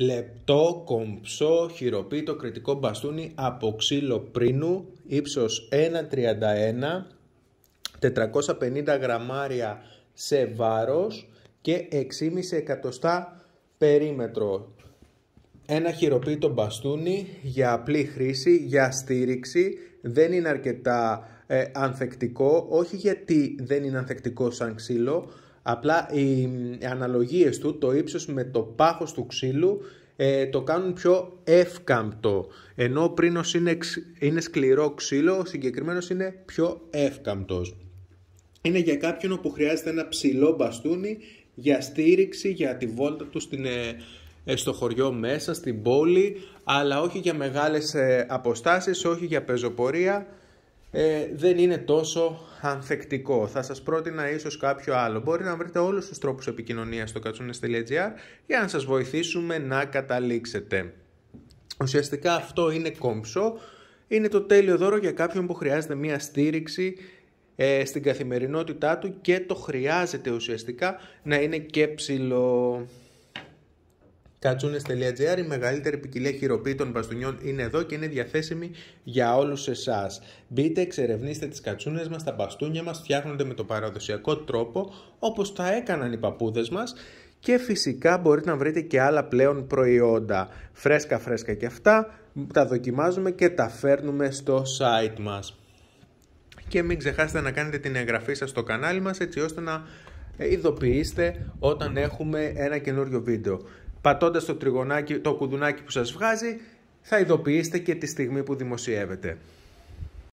λεπτό, κομψό, χειροποίητο κριτικό μπαστούνι από ξύλο πρίνου, ύψος 1,31, 450 γραμμάρια σε βάρος και 6,5 εκατοστά περίμετρο. Ένα χειροποίητο μπαστούνι για απλή χρήση, για στήριξη, δεν είναι αρκετά ε, ανθεκτικό, όχι γιατί δεν είναι ανθεκτικό σαν ξύλο, Απλά οι, αναλογίες του, το ύψος με το πάχος του ξύλου ε, το κάνουν πιο εύκαμπτο. Ενώ ο πρίνος είναι, είναι σκληρό ξύλο, ο συγκεκριμένος είναι πιο εύκαμπτος. Είναι για κάποιον που χρειάζεται ένα ψηλό μπαστούνι για στήριξη, για τη βόλτα του στην, ε, ε, στο χωριό μέσα, στην πόλη, αλλά όχι για μεγάλες αποστάσεις, όχι για πεζοπορία, ε, δεν είναι τόσο ανθεκτικό. Θα σας πρότεινα ίσως κάποιο άλλο. Μπορεί να βρείτε όλους τους τρόπους επικοινωνίας στο katsunes.gr για να σας βοηθήσουμε να καταλήξετε. Ουσιαστικά αυτό είναι κόμψο. Είναι το τέλειο δώρο για κάποιον που χρειάζεται μια στήριξη ε, στην καθημερινότητά του και το χρειάζεται ουσιαστικά να είναι και ψηλό. Κατσούνε.gr, η μεγαλύτερη ποικιλία χειροποίητων μπαστούνιών είναι εδώ και είναι διαθέσιμη για όλους εσάς. Μπείτε, εξερευνήστε τις κατσούνες μας, τα μπαστούνια μας φτιάχνονται με το παραδοσιακό τρόπο όπως τα έκαναν οι παππούδες μας και φυσικά μπορείτε να βρείτε και άλλα πλέον προϊόντα. Φρέσκα φρέσκα και αυτά τα δοκιμάζουμε και τα φέρνουμε στο site μας. Και μην ξεχάσετε να κάνετε την εγγραφή σας στο κανάλι μας έτσι ώστε να ε, ειδοποιήστε όταν έχουμε ένα καινούριο βίντεο. Πατώντας το, τριγωνάκι, το κουδουνάκι που σας βγάζει θα ειδοποιήσετε και τη στιγμή που δημοσιεύετε